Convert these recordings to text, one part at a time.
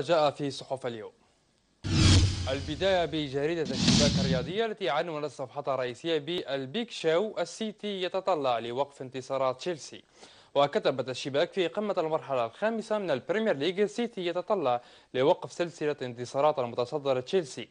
جاء في صحف اليوم البداية بجريدة الشباك الرياضية التي عنونت صفحتها الرئيسية بالبيك شو السيتي يتطلع لوقف انتصارات تشيلسي وكتبت الشباك في قمة المرحلة الخامسة من البريمير ليج سيتي يتطلع لوقف سلسلة انتصارات المتصدر تشيلسي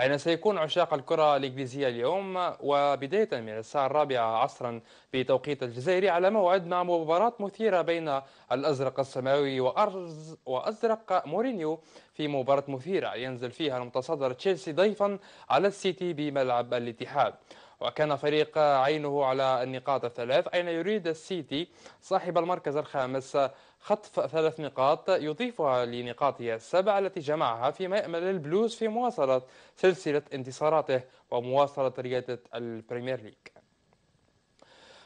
أين سيكون عشاق الكرة الإنجليزية اليوم وبداية من الساعة الرابعة عصرا بتوقيت الجزائري على موعد مع مباراة مثيرة بين الأزرق السماوي وأرز وأزرق مورينيو في مباراة مثيرة ينزل فيها المتصدر تشيلسي ضيفا على السيتي بملعب الاتحاد وكان فريق عينه على النقاط الثلاث أين يريد السيتي صاحب المركز الخامس خطف ثلاث نقاط يضيفها لنقاطه السبع التي جمعها فيما يأمل البلوز في مواصلة سلسلة انتصاراته ومواصلة ريادة البريمير ليج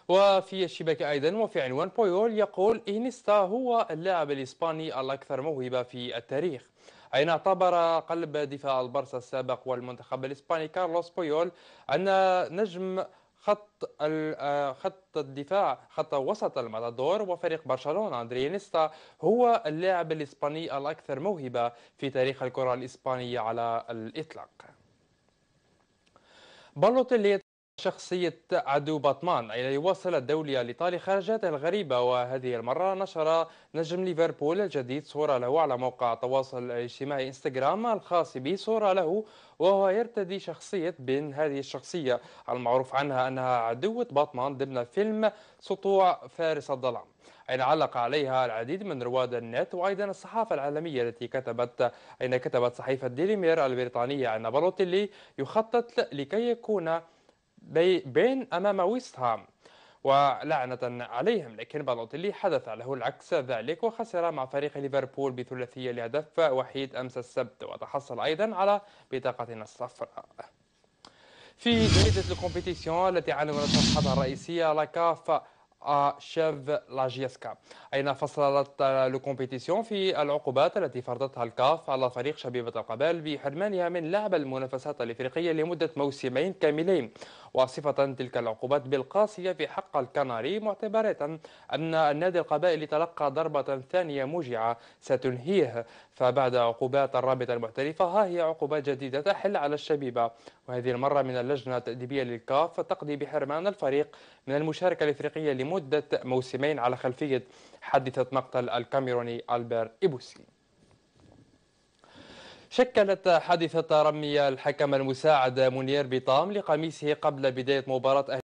وفي الشبكة أيضا وفي عنوان بويول يقول انيستا هو اللاعب الإسباني الأكثر موهبة في التاريخ أين اعتبر قلب دفاع البرسا السابق والمنتخب الإسباني كارلوس بويول أن نجم خط آه، خط الدفاع خط وسط الماتادور وفريق برشلونه اندري نيستا هو اللاعب الاسباني الاكثر موهبه في تاريخ الكره الاسبانيه على الاطلاق. بالوتيلي شخصية عدو باتمان إلى يواصل الدولي الإيطالي خرجاته الغريبة وهذه المرة نشر نجم ليفربول الجديد صورة له على موقع التواصل الاجتماعي انستغرام الخاص به صورة له وهو يرتدي شخصية بين هذه الشخصية المعروف عنها أنها عدوة باتمان ضمن فيلم سطوع فارس الظلام أين علق عليها العديد من رواد النت وأيضا الصحافة العالمية التي كتبت أين كتبت صحيفة ديلي مير البريطانية أن بالوتيلي يخطط لكي يكون بين أمام ويست هام ولعنة عليهم لكن بالوتيلي حدث له العكس ذلك وخسر مع فريق ليفربول بثلاثية لهدف وحيد أمس السبت وتحصل أيضا على بطاقتنا الصفراء في جريدة الكومبيتيسيون التي عنونت صفحتها الرئيسية لاكاف شيف لاجيسكا أين فصلت الكومبيتيسيون في العقوبات التي فرضتها الكاف على فريق شبيبة القبائل بحرمانها من لعب المنافسات الإفريقية لمدة موسمين كاملين وصفة تلك العقوبات بالقاسية في حق الكناري معتبرة أن النادي القبائلي تلقى ضربة ثانية موجعة ستنهيه فبعد عقوبات الرابطة المحترفة ها هي عقوبات جديدة تحل على الشبيبة وهذه المرة من اللجنة التأديبية للكاف تقضي بحرمان الفريق من المشاركة الإفريقية لمدة موسمين على خلفية حادثة مقتل الكاميروني ألبير إيبوسي شكلت حادثة رمي الحكم المساعد منير بطام لقميصه قبل بداية مباراة أهل